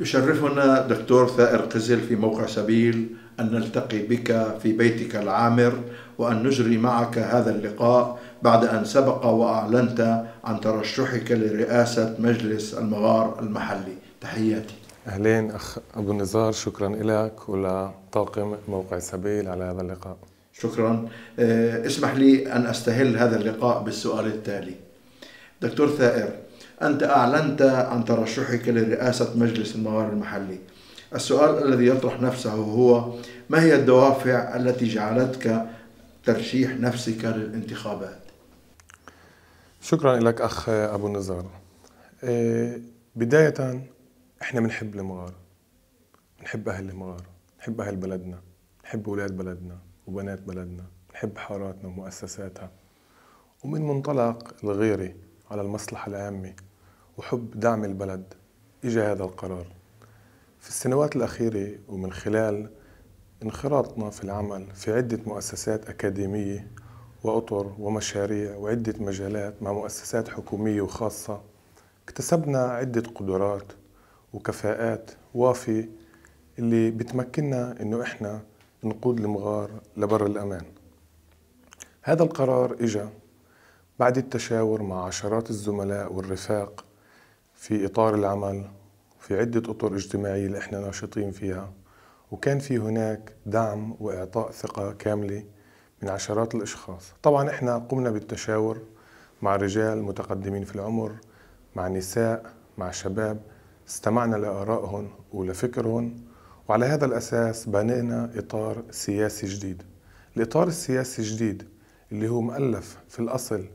يشرفنا دكتور ثائر قزل في موقع سبيل أن نلتقي بك في بيتك العامر وأن نجري معك هذا اللقاء بعد أن سبق وأعلنت عن ترشحك لرئاسة مجلس المغار المحلي تحياتي أهلين أخ أبو نزار شكرا لك ولطاقم موقع سبيل على هذا اللقاء شكرا آه، اسمح لي أن أستهل هذا اللقاء بالسؤال التالي دكتور ثائر أنت أعلنت عن ترشحك لرئاسة مجلس الموارد المحلي السؤال الذي يطرح نفسه هو ما هي الدوافع التي جعلتك ترشيح نفسك للانتخابات شكرا لك أخ أبو نزار إيه، بداية إحنا بنحب المغار بنحب أهل المغار بنحب أهل بلدنا بنحب أولاد بلدنا وبنات بلدنا بنحب حاراتنا ومؤسساتها ومن منطلق الغيره على المصلحة العامة وحب دعم البلد إجا هذا القرار في السنوات الأخيرة ومن خلال انخراطنا في العمل في عدة مؤسسات أكاديمية وأطر ومشاريع وعدة مجالات مع مؤسسات حكومية وخاصة اكتسبنا عدة قدرات وكفاءات وافية اللي بتمكننا إنه إحنا نقود المغار لبر الأمان هذا القرار إجا بعد التشاور مع عشرات الزملاء والرفاق في إطار العمل في عدة أطر اجتماعية اللي احنا ناشطين فيها وكان في هناك دعم وإعطاء ثقة كاملة من عشرات الأشخاص طبعا احنا قمنا بالتشاور مع رجال متقدمين في العمر مع نساء مع شباب استمعنا لآرائهم ولفكرهم وعلى هذا الأساس بنينا إطار سياسي جديد الإطار السياسي الجديد اللي هو مؤلف في الأصل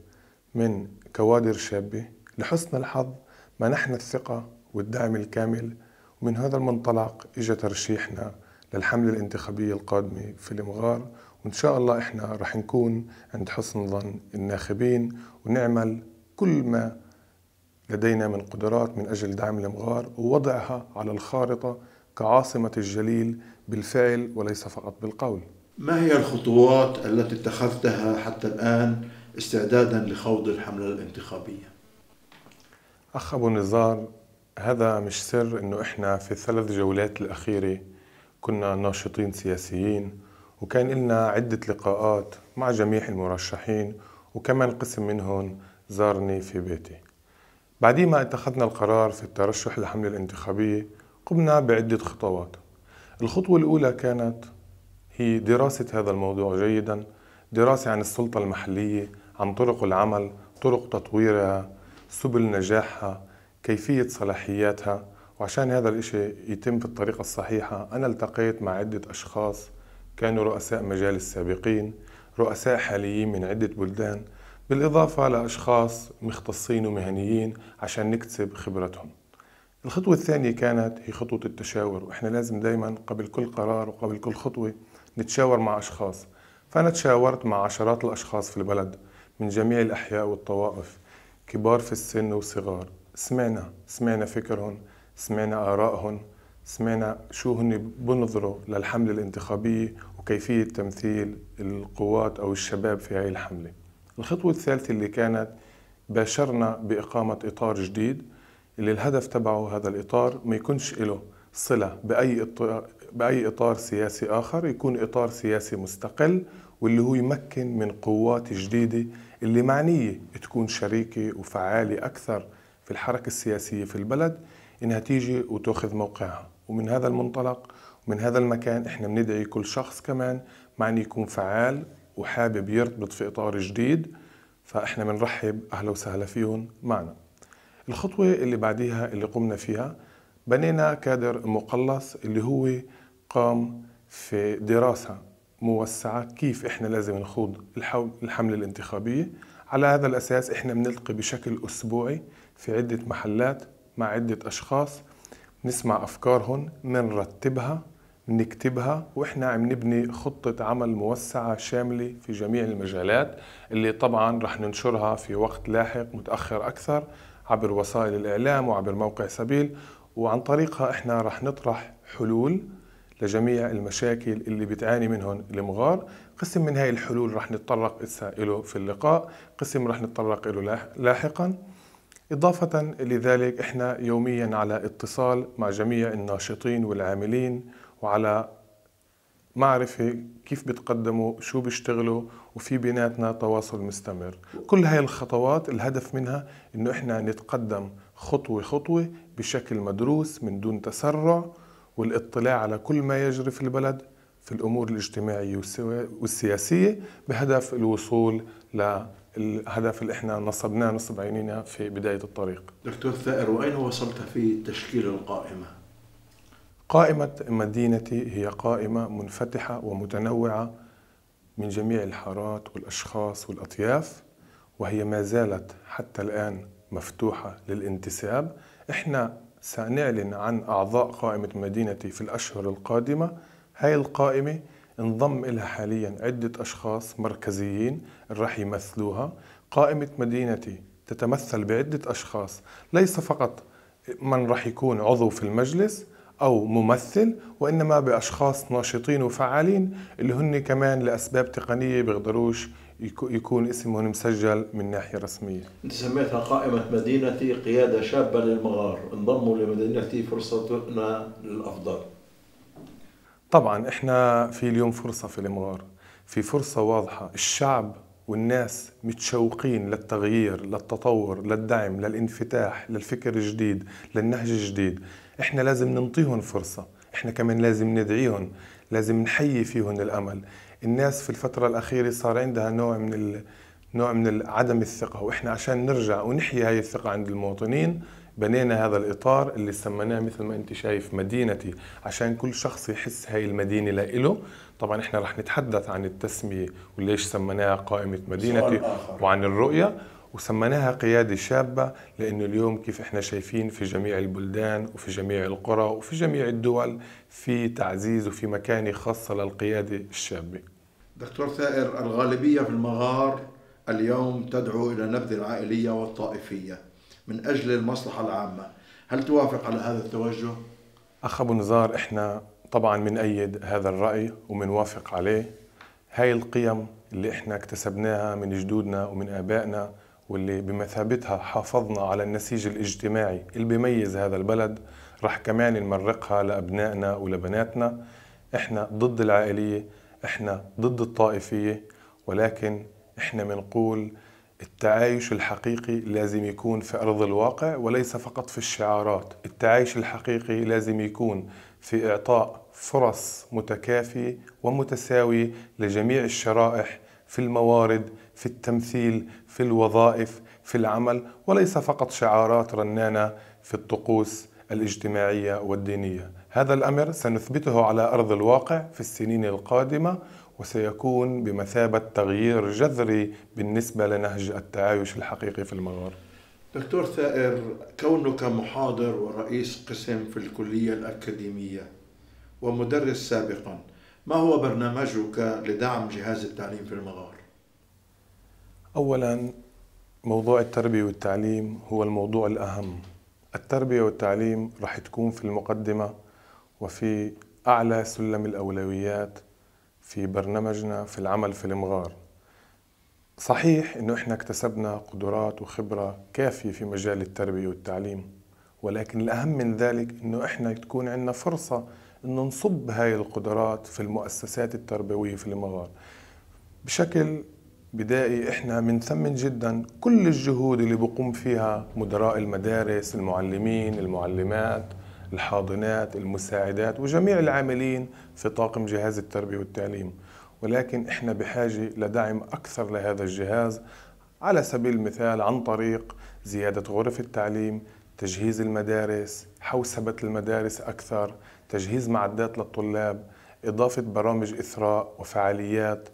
من كوادر شابة لحسن الحظ منحنا الثقة والدعم الكامل ومن هذا المنطلق إجا ترشيحنا للحملة الانتخابية القادمة في المغار وإن شاء الله إحنا رح نكون عند حسن ظن الناخبين ونعمل كل ما لدينا من قدرات من أجل دعم المغار ووضعها على الخارطة كعاصمة الجليل بالفعل وليس فقط بالقول ما هي الخطوات التي اتخذتها حتى الآن استعدادا لخوض الحملة الانتخابية أخ أبو نزار هذا مش سر أنه إحنا في الثلاث جولات الأخيرة كنا ناشطين سياسيين وكان لنا عدة لقاءات مع جميع المرشحين وكمان قسم منهم زارني في بيتي بعدين ما اتخذنا القرار في الترشح للحملة الانتخابية قمنا بعدة خطوات الخطوة الأولى كانت هي دراسة هذا الموضوع جيدا دراسة عن السلطة المحلية عن طرق العمل طرق تطويرها سبل نجاحها كيفية صلاحياتها وعشان هذا الإشي يتم بالطريقة الصحيحة أنا التقيت مع عدة أشخاص كانوا رؤساء مجالس سابقين رؤساء حاليين من عدة بلدان بالإضافة لأشخاص مختصين ومهنيين عشان نكتسب خبرتهم الخطوة الثانية كانت هي خطوة التشاور وإحنا لازم دايما قبل كل قرار وقبل كل خطوة نتشاور مع أشخاص فأنا تشاورت مع عشرات الأشخاص في البلد من جميع الأحياء والطوائف كبار في السن وصغار سمعنا سمعنا فكرهم سمعنا آرائهم سمعنا شو هن بنظروا للحملة الانتخابية وكيفية تمثيل القوات أو الشباب في هاي الحملة الخطوة الثالثة اللي كانت باشرنا بإقامة إطار جديد اللي الهدف تبعه هذا الإطار ما يكونش له صلة بأي إطار, بأي إطار سياسي آخر يكون إطار سياسي مستقل واللي هو يمكن من قوات جديدة اللي معنية تكون شريكة وفعالة أكثر في الحركة السياسية في البلد إنها تيجي وتأخذ موقعها ومن هذا المنطلق ومن هذا المكان إحنا بندعي كل شخص كمان معني يكون فعال وحابب يرتبط في إطار جديد فإحنا بنرحب أهلا وسهلا فيهم معنا الخطوة اللي بعديها اللي قمنا فيها بنينا كادر مقلص اللي هو قام في دراسة موسعة كيف إحنا لازم نخوض الحملة الانتخابية على هذا الأساس إحنا بنلقي بشكل أسبوعي في عدة محلات مع عدة أشخاص نسمع أفكارهم بنرتبها بنكتبها وإحنا عم نبني خطة عمل موسعة شاملة في جميع المجالات اللي طبعا رح ننشرها في وقت لاحق متأخر أكثر عبر وسائل الإعلام وعبر موقع سبيل وعن طريقها إحنا رح نطرح حلول لجميع المشاكل اللي بتعاني منهم المغار قسم من هاي الحلول رح نتطرق له في اللقاء قسم رح نتطرق له لاحقا إضافة لذلك إحنا يوميا على اتصال مع جميع الناشطين والعاملين وعلى معرفة كيف بتقدموا شو بيشتغلوا وفي بيناتنا تواصل مستمر كل هاي الخطوات الهدف منها إنه إحنا نتقدم خطوة خطوة بشكل مدروس من دون تسرع والاطلاع على كل ما يجري في البلد في الأمور الاجتماعية والسياسية بهدف الوصول للهدف اللي احنا نصبناه نصب عينينا في بداية الطريق دكتور ثائر وأين وصلت في تشكيل القائمة؟ قائمة مدينتي هي قائمة منفتحة ومتنوعة من جميع الحارات والأشخاص والأطياف وهي ما زالت حتى الآن مفتوحة للانتساب احنا سنعلن عن أعضاء قائمة مدينتي في الأشهر القادمة هاي القائمة انضم إلها حاليا عدة أشخاص مركزيين رح يمثلوها قائمة مدينتي تتمثل بعدة أشخاص ليس فقط من رح يكون عضو في المجلس أو ممثل وإنما بأشخاص ناشطين وفعالين اللي هن كمان لأسباب تقنية بيقدروش يكون اسمهم مسجل من ناحيه رسميه. انت سميتها قائمه مدينتي قياده شابه للمغار، انضموا لمدينتي فرصتنا للافضل. طبعا احنا في اليوم فرصه في المغار، في فرصه واضحه، الشعب والناس متشوقين للتغيير، للتطور، للدعم، للانفتاح، للفكر الجديد، للنهج الجديد، احنا لازم ننطيهم فرصه، احنا كمان لازم ندعيهم، لازم نحيي فيهم الامل، الناس في الفترة الأخيرة صار عندها نوع من ال... نوع من عدم الثقة وإحنا عشان نرجع ونحيي هاي الثقة عند المواطنين بنينا هذا الإطار اللي سميناه مثل ما أنت شايف مدينتي عشان كل شخص يحس هاي المدينة لإله طبعا إحنا رح نتحدث عن التسمية وليش سميناها قائمة مدينتي وعن الرؤية وسميناها قيادة شابة لأنه اليوم كيف إحنا شايفين في جميع البلدان وفي جميع القرى وفي جميع الدول في تعزيز وفي مكانة خاصة للقيادة الشابة دكتور ثائر الغالبية في المغار اليوم تدعو إلى نبذ العائلية والطائفية من أجل المصلحة العامة هل توافق على هذا التوجه؟ أخ أبو نزار إحنا طبعا بنأيد هذا الرأي وبنوافق عليه هاي القيم اللي إحنا اكتسبناها من جدودنا ومن آبائنا واللي بمثابتها حافظنا على النسيج الاجتماعي اللي بيميز هذا البلد رح كمان نمرقها لأبنائنا ولبناتنا إحنا ضد العائلية احنا ضد الطائفية ولكن احنا بنقول التعايش الحقيقي لازم يكون في أرض الواقع وليس فقط في الشعارات التعايش الحقيقي لازم يكون في إعطاء فرص متكافية ومتساوية لجميع الشرائح في الموارد في التمثيل في الوظائف في العمل وليس فقط شعارات رنانة في الطقوس الاجتماعية والدينية هذا الأمر سنثبته على أرض الواقع في السنين القادمة وسيكون بمثابة تغيير جذري بالنسبة لنهج التعايش الحقيقي في المغار دكتور ثائر كونك محاضر ورئيس قسم في الكلية الأكاديمية ومدرس سابقا ما هو برنامجك لدعم جهاز التعليم في المغار؟ أولا موضوع التربية والتعليم هو الموضوع الأهم التربية والتعليم رح تكون في المقدمة وفي أعلى سلم الأولويات في برنامجنا في العمل في المغار صحيح أنه إحنا اكتسبنا قدرات وخبرة كافية في مجال التربية والتعليم ولكن الأهم من ذلك أنه إحنا تكون عندنا فرصة أنه نصب هاي القدرات في المؤسسات التربوية في المغار بشكل بدائي احنا بنثمن جدا كل الجهود اللي بقوم فيها مدراء المدارس، المعلمين، المعلمات، الحاضنات المساعدات وجميع العاملين في طاقم جهاز التربية والتعليم ولكن احنا بحاجة لدعم أكثر لهذا الجهاز على سبيل المثال عن طريق زيادة غرف التعليم تجهيز المدارس حوسبة المدارس أكثر تجهيز معدات للطلاب إضافة برامج إثراء وفعاليات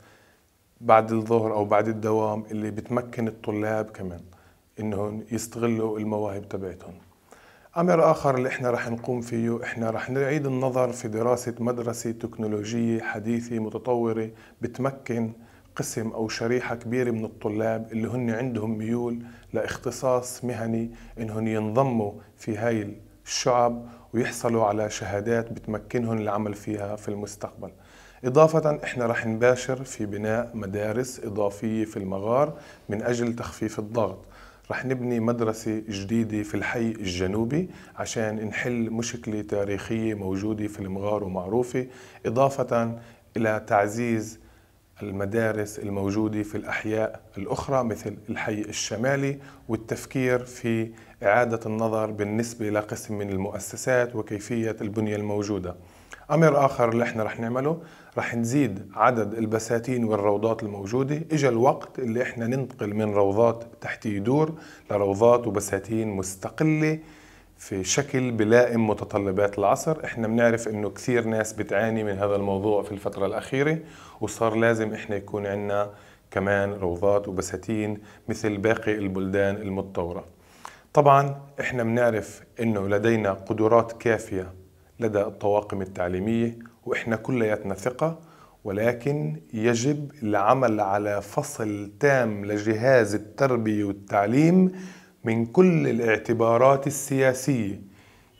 بعد الظهر أو بعد الدوام اللي بتمكن الطلاب كمان إنهم يستغلوا المواهب تبعتهم أمر آخر اللي إحنا رح نقوم فيه إحنا رح نعيد النظر في دراسة مدرسة تكنولوجية حديثة متطورة بتمكن قسم أو شريحة كبيرة من الطلاب اللي هن عندهم ميول لاختصاص مهني إنهم ينضموا في هاي الشعب ويحصلوا على شهادات بتمكنهم العمل فيها في المستقبل إضافة إحنا رح نباشر في بناء مدارس إضافية في المغار من أجل تخفيف الضغط رح نبني مدرسة جديدة في الحي الجنوبي عشان نحل مشكلة تاريخية موجودة في المغار ومعروفة إضافة إلى تعزيز المدارس الموجودة في الأحياء الأخرى مثل الحي الشمالي والتفكير في إعادة النظر بالنسبة لقسم من المؤسسات وكيفية البنية الموجودة امر اخر اللي احنا رح نعمله رح نزيد عدد البساتين والروضات الموجوده اجى الوقت اللي احنا ننتقل من روضات تحتي دور لروضات وبساتين مستقله في شكل بلائم متطلبات العصر احنا بنعرف انه كثير ناس بتعاني من هذا الموضوع في الفترة الأخيرة وصار لازم احنا يكون عندنا كمان روضات وبساتين مثل باقي البلدان المتطورة طبعا احنا بنعرف انه لدينا قدرات كافية لدى الطواقم التعليمية وإحنا كلياتنا ثقة ولكن يجب العمل على فصل تام لجهاز التربية والتعليم من كل الاعتبارات السياسية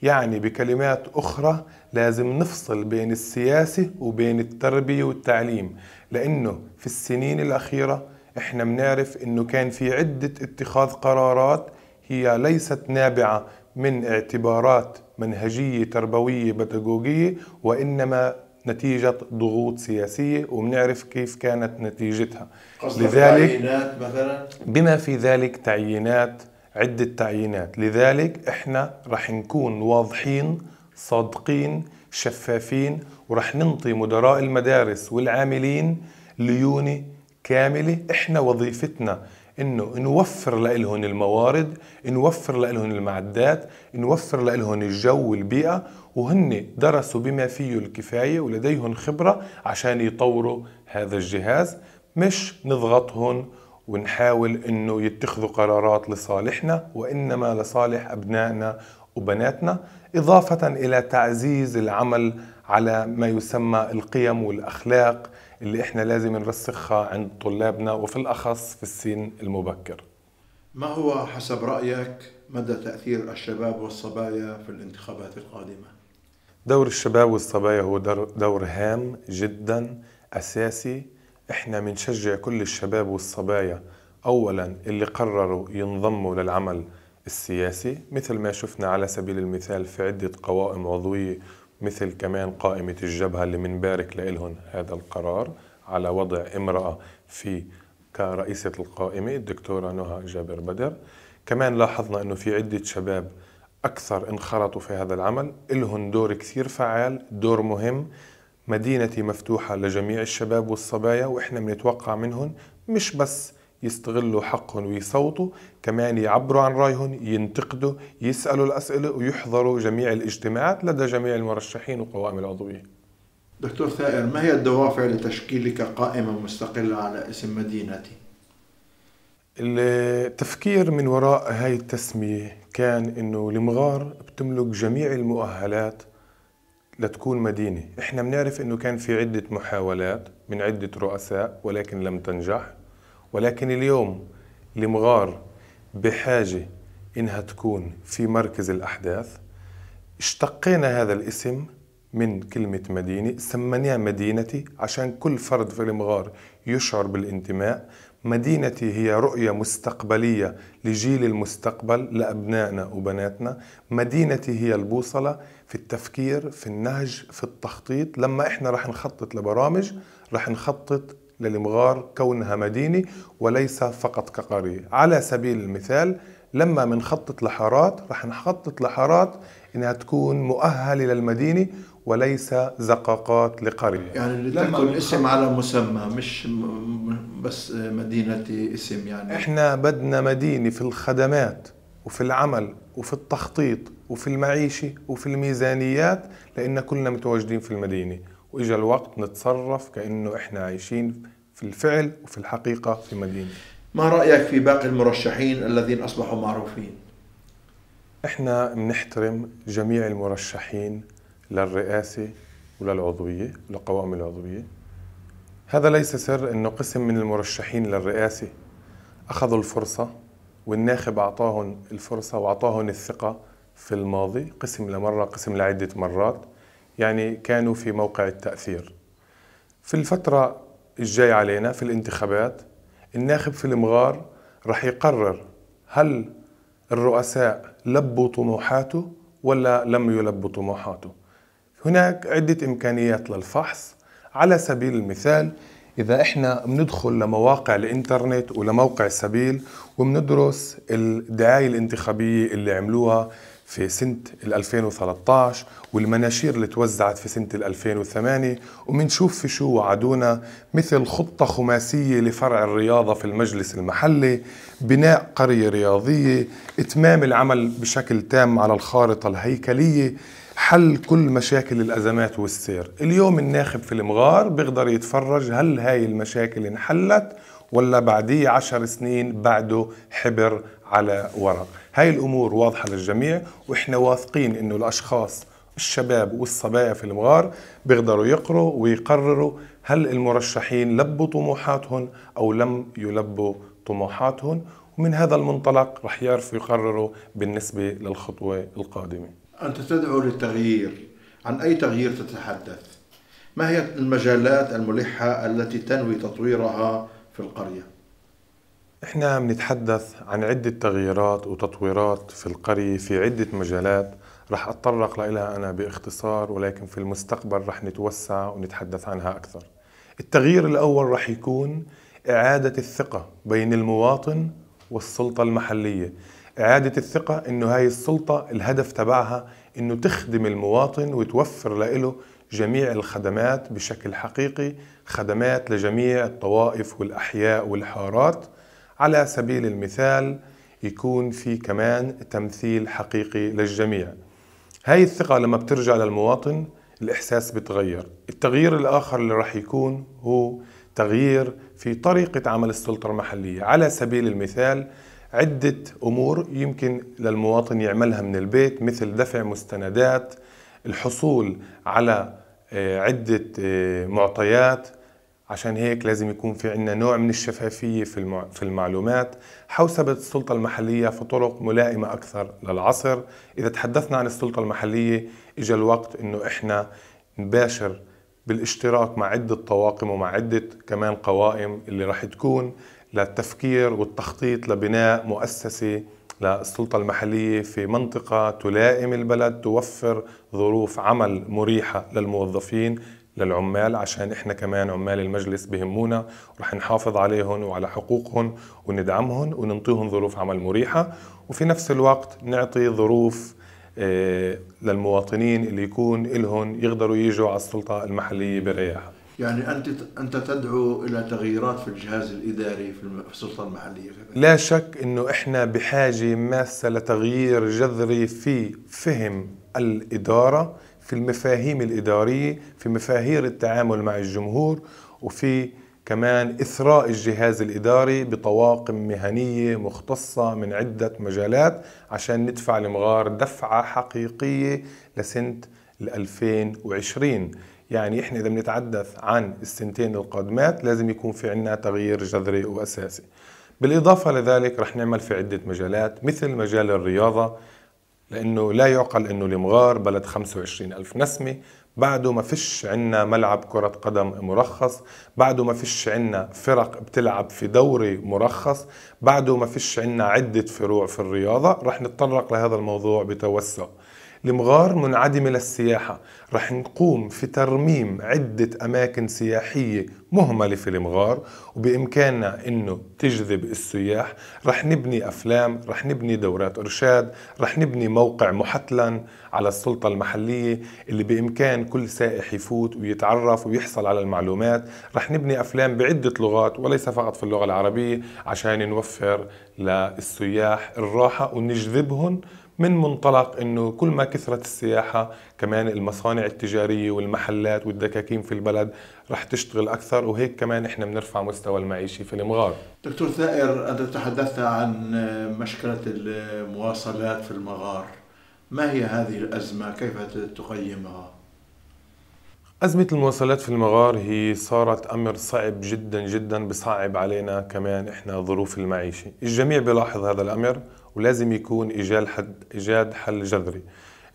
يعني بكلمات أخرى لازم نفصل بين السياسة وبين التربية والتعليم لأنه في السنين الأخيرة إحنا بنعرف أنه كان في عدة اتخاذ قرارات هي ليست نابعة من اعتبارات منهجية تربوية بيداغوجية وإنما نتيجة ضغوط سياسية وبنعرف كيف كانت نتيجتها لذلك تعيينات مثلا؟ بما في ذلك تعيينات عدة تعيينات لذلك احنا رح نكون واضحين صادقين شفافين ورح ننطي مدراء المدارس والعاملين ليونة كاملة احنا وظيفتنا انه نوفر لهم الموارد نوفر لهم المعدات نوفر لهم الجو والبيئه وهن درسوا بما فيه الكفايه ولديهم خبره عشان يطوروا هذا الجهاز مش نضغطهم ونحاول انه يتخذوا قرارات لصالحنا وانما لصالح ابنائنا وبناتنا اضافه الى تعزيز العمل على ما يسمى القيم والاخلاق اللي احنا لازم نرسخها عند طلابنا وفي الاخص في السن المبكر. ما هو حسب رايك مدى تاثير الشباب والصبايا في الانتخابات القادمه؟ دور الشباب والصبايا هو دور هام جدا اساسي احنا بنشجع كل الشباب والصبايا اولا اللي قرروا ينضموا للعمل السياسي مثل ما شفنا على سبيل المثال في عدة قوائم عضوية مثل كمان قائمة الجبهة اللي منبارك لإلهم هذا القرار على وضع امرأة في كرئيسة القائمة الدكتورة نهى جابر بدر كمان لاحظنا أنه في عدة شباب أكثر انخرطوا في هذا العمل إلهم دور كثير فعال دور مهم مدينتي مفتوحة لجميع الشباب والصبايا وإحنا بنتوقع منهم مش بس يستغلوا حقهم ويصوتوا كمان يعبروا عن رايهم ينتقدوا يسالوا الاسئله ويحضروا جميع الاجتماعات لدى جميع المرشحين وقوائم العضويه دكتور ثائر ما هي الدوافع لتشكيلك قائمه مستقله على اسم مدينتي التفكير من وراء هاي التسميه كان انه المغار بتملك جميع المؤهلات لتكون مدينة احنا بنعرف انه كان في عدة محاولات من عدة رؤساء ولكن لم تنجح ولكن اليوم المغار بحاجة إنها تكون في مركز الأحداث اشتقينا هذا الاسم من كلمة مدينة سميناها مدينتي عشان كل فرد في المغار يشعر بالانتماء مدينتي هي رؤية مستقبلية لجيل المستقبل لأبنائنا وبناتنا مدينتي هي البوصلة في التفكير في النهج في التخطيط لما إحنا رح نخطط لبرامج رح نخطط للمغار كونها مدينة وليس فقط كقرية على سبيل المثال لما بنخطط لحارات رح نخطط لحارات انها تكون مؤهله للمدينه وليس زقاقات لقريه يعني لتكون اسم على مسمى مش بس مدينة اسم يعني احنا بدنا مدينه في الخدمات وفي العمل وفي التخطيط وفي المعيشه وفي الميزانيات لان كلنا متواجدين في المدينه واجا الوقت نتصرف كانه احنا عايشين في الفعل وفي الحقيقه في مدينه ما رايك في باقي المرشحين الذين اصبحوا معروفين احنا بنحترم جميع المرشحين للرئاسه وللعضويه لقوائم العضويه هذا ليس سر انه قسم من المرشحين للرئاسه اخذوا الفرصه والناخب اعطاهم الفرصه واعطاهم الثقه في الماضي قسم لمره قسم لعده مرات يعني كانوا في موقع التأثير في الفترة الجاية علينا في الانتخابات الناخب في المغار رح يقرر هل الرؤساء لبوا طموحاته ولا لم يلبوا طموحاته هناك عدة إمكانيات للفحص على سبيل المثال إذا إحنا بندخل لمواقع الإنترنت ولموقع سبيل وبندرس الدعاية الانتخابية اللي عملوها في سنة 2013 والمناشير اللي توزعت في سنة 2008 ومنشوف في شو وعدونا مثل خطة خماسية لفرع الرياضة في المجلس المحلي بناء قرية رياضية إتمام العمل بشكل تام على الخارطة الهيكلية حل كل مشاكل الأزمات والسير اليوم الناخب في المغار بيقدر يتفرج هل هاي المشاكل انحلت ولا بعديه عشر سنين بعده حبر على ورق هاي الأمور واضحة للجميع وإحنا واثقين إنه الأشخاص الشباب والصبايا في المغار بيقدروا يقروا ويقرروا هل المرشحين لبوا طموحاتهم أو لم يلبوا طموحاتهم ومن هذا المنطلق رح يعرفوا يقرروا بالنسبة للخطوة القادمة أنت تدعو للتغيير عن أي تغيير تتحدث؟ ما هي المجالات الملحة التي تنوي تطويرها في القرية؟ احنا بنتحدث عن عدة تغييرات وتطويرات في القرية في عدة مجالات رح أتطرق لها أنا باختصار ولكن في المستقبل رح نتوسع ونتحدث عنها أكثر التغيير الأول رح يكون إعادة الثقة بين المواطن والسلطة المحلية إعادة الثقة إنه هاي السلطة الهدف تبعها إنه تخدم المواطن وتوفر له جميع الخدمات بشكل حقيقي خدمات لجميع الطوائف والأحياء والحارات على سبيل المثال يكون في كمان تمثيل حقيقي للجميع هاي الثقة لما بترجع للمواطن الإحساس بتغير التغيير الآخر اللي راح يكون هو تغيير في طريقة عمل السلطة المحلية على سبيل المثال عدة أمور يمكن للمواطن يعملها من البيت مثل دفع مستندات الحصول على آه، عدة آه، معطيات عشان هيك لازم يكون في عندنا نوع من الشفافية في, في المعلومات حوسبة السلطة المحلية في طرق ملائمة أكثر للعصر إذا تحدثنا عن السلطة المحلية إجا الوقت إنه إحنا نباشر بالاشتراك مع عدة طواقم ومع عدة كمان قوائم اللي راح تكون للتفكير والتخطيط لبناء مؤسسة للسلطة المحلية في منطقة تلائم البلد توفر ظروف عمل مريحة للموظفين للعمال عشان احنا كمان عمال المجلس بهمونا ورح نحافظ عليهم وعلى حقوقهم وندعمهم وننطيهم ظروف عمل مريحه وفي نفس الوقت نعطي ظروف آه، للمواطنين اللي يكون لهم يقدروا يجوا على السلطه المحليه برياحه. يعني انت انت تدعو الى تغييرات في الجهاز الاداري في السلطه المحليه لا شك انه احنا بحاجه ماسه لتغيير جذري في فهم الاداره في المفاهيم الإدارية في مفاهير التعامل مع الجمهور وفي كمان إثراء الجهاز الإداري بطواقم مهنية مختصة من عدة مجالات عشان ندفع المغار دفعة حقيقية لسنة 2020 يعني إحنا إذا بنتحدث عن السنتين القادمات لازم يكون في عنا تغيير جذري وأساسي بالإضافة لذلك رح نعمل في عدة مجالات مثل مجال الرياضة لأنه لا يعقل أنه المغار بلد 25 ألف نسمة بعده ما فيش عنا ملعب كرة قدم مرخص بعده ما فيش عنا فرق بتلعب في دوري مرخص بعده ما فيش عنا عدة فروع في الرياضة رح نتطرق لهذا الموضوع بتوسع المغار منعدمة للسياحة رح نقوم في ترميم عدة أماكن سياحية مهملة في المغار وبإمكاننا أنه تجذب السياح رح نبني أفلام رح نبني دورات إرشاد رح نبني موقع محتلا على السلطة المحلية اللي بإمكان كل سائح يفوت ويتعرف ويحصل على المعلومات رح نبني أفلام بعدة لغات وليس فقط في اللغة العربية عشان نوفر للسياح الراحة ونجذبهم من منطلق انه كل ما كثرت السياحه كمان المصانع التجاريه والمحلات والدكاكين في البلد رح تشتغل اكثر وهيك كمان احنا بنرفع مستوى المعيشي في المغار. دكتور ثائر انت تحدثت عن مشكله المواصلات في المغار. ما هي هذه الازمه؟ كيف تقيمها؟ أزمة المواصلات في المغار هي صارت أمر صعب جدا جدا بصعب علينا كمان إحنا ظروف المعيشة الجميع بيلاحظ هذا الأمر ولازم يكون إيجاد حد إيجاد حل جذري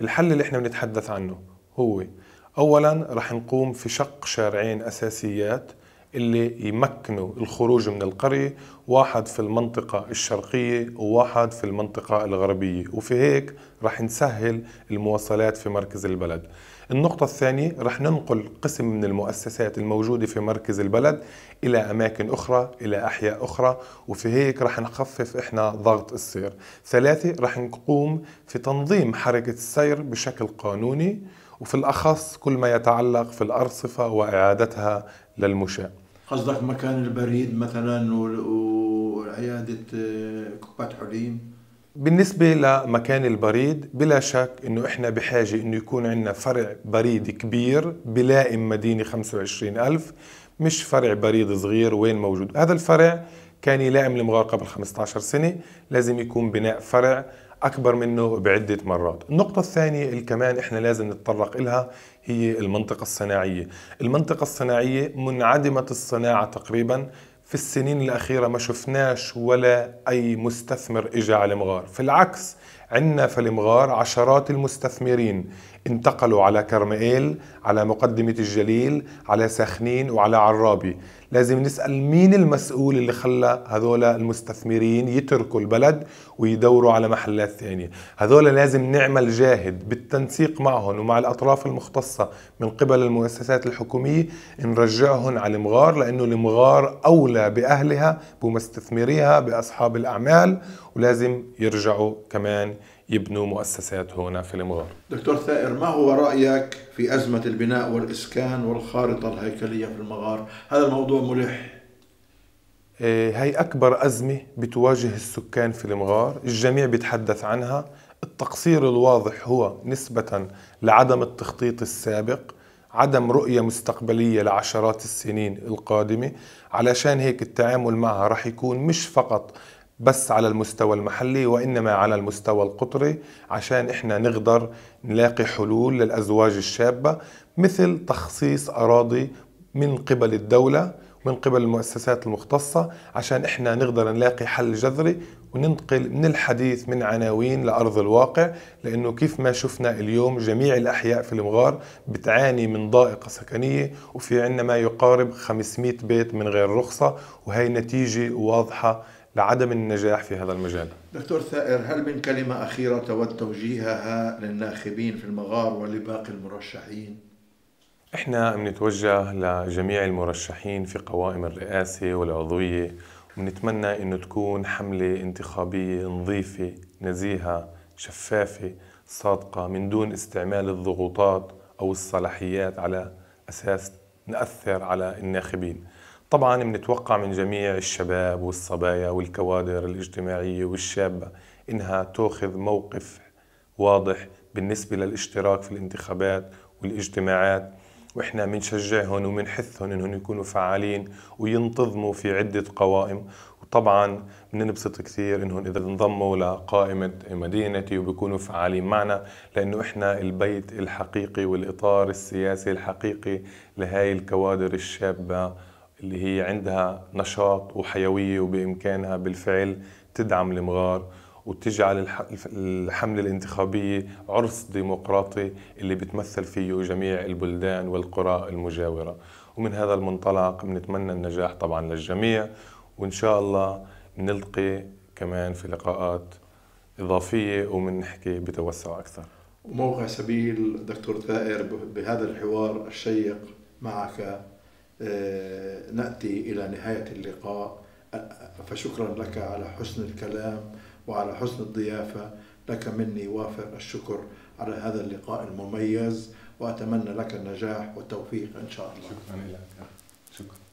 الحل اللي احنا بنتحدث عنه هو أولا رح نقوم في شق شارعين أساسيات اللي يمكنوا الخروج من القرية واحد في المنطقة الشرقية وواحد في المنطقة الغربية وفي هيك رح نسهل المواصلات في مركز البلد النقطة الثانية رح ننقل قسم من المؤسسات الموجودة في مركز البلد إلى أماكن أخرى إلى أحياء أخرى وفي هيك رح نخفف إحنا ضغط السير ثلاثة رح نقوم في تنظيم حركة السير بشكل قانوني وفي الأخص كل ما يتعلق في الأرصفة وإعادتها للمشاة قصدك مكان البريد مثلا وعيادة آه، كبات حليم بالنسبة لمكان البريد بلا شك انه احنا بحاجة انه يكون عندنا فرع بريد كبير بلائم مدينة 25 ألف مش فرع بريد صغير وين موجود هذا الفرع كان يلائم المغار قبل 15 سنة لازم يكون بناء فرع أكبر منه بعدة مرات النقطة الثانية اللي كمان إحنا لازم نتطرق إلها هي المنطقة الصناعية المنطقة الصناعية منعدمة الصناعة تقريبا في السنين الأخيرة ما شفناش ولا أي مستثمر إجا على المغار في العكس عندنا في المغار عشرات المستثمرين انتقلوا على كرمائيل على مقدمة الجليل على ساخنين وعلى عرابي لازم نسأل مين المسؤول اللي خلى هذول المستثمرين يتركوا البلد ويدوروا على محلات ثانية هذول لازم نعمل جاهد بالتنسيق معهم ومع الأطراف المختصة من قبل المؤسسات الحكومية نرجعهم على المغار لأنه المغار أولى بأهلها بمستثمريها بأصحاب الأعمال ولازم يرجعوا كمان يبنوا مؤسسات هنا في المغار دكتور ثائر ما هو رايك في ازمه البناء والاسكان والخارطه الهيكليه في المغار هذا الموضوع ملح إيه، هي أكبر أزمة بتواجه السكان في المغار الجميع بيتحدث عنها التقصير الواضح هو نسبة لعدم التخطيط السابق عدم رؤية مستقبلية لعشرات السنين القادمة علشان هيك التعامل معها رح يكون مش فقط بس على المستوى المحلي وانما على المستوى القطري عشان احنا نقدر نلاقي حلول للازواج الشابه مثل تخصيص اراضي من قبل الدوله ومن قبل المؤسسات المختصه عشان احنا نقدر نلاقي حل جذري وننتقل من الحديث من عناوين لارض الواقع لانه كيف ما شفنا اليوم جميع الاحياء في المغار بتعاني من ضائقه سكنيه وفي عندنا ما يقارب 500 بيت من غير رخصه وهي نتيجه واضحه لعدم النجاح في هذا المجال دكتور ثائر هل من كلمة أخيرة تود توجيهها للناخبين في المغار ولباقي المرشحين؟ احنا بنتوجه لجميع المرشحين في قوائم الرئاسة والعضوية ونتمنى انه تكون حملة انتخابية نظيفة نزيهة شفافة صادقة من دون استعمال الضغوطات أو الصلاحيات على أساس نأثر على الناخبين طبعا بنتوقع من جميع الشباب والصبايا والكوادر الاجتماعية والشابة إنها تأخذ موقف واضح بالنسبة للاشتراك في الانتخابات والاجتماعات وإحنا بنشجعهم وبنحثهم إنهم يكونوا فعالين وينتظموا في عدة قوائم وطبعا بننبسط كثير انهم اذا انضموا لقائمه مدينتي وبيكونوا فعالين معنا لانه احنا البيت الحقيقي والاطار السياسي الحقيقي لهي الكوادر الشابه اللي هي عندها نشاط وحيوية وبإمكانها بالفعل تدعم المغار وتجعل الحملة الانتخابية عرس ديمقراطي اللي بتمثل فيه جميع البلدان والقرى المجاورة ومن هذا المنطلق بنتمنى النجاح طبعا للجميع وإن شاء الله نلقي كمان في لقاءات إضافية ومنحكي بتوسع أكثر وموقع سبيل دكتور ثائر بهذا الحوار الشيق معك آه، ناتي الى نهايه اللقاء فشكرا لك على حسن الكلام وعلى حسن الضيافه لك مني وافر الشكر على هذا اللقاء المميز واتمنى لك النجاح والتوفيق ان شاء الله شكرا لك شكرا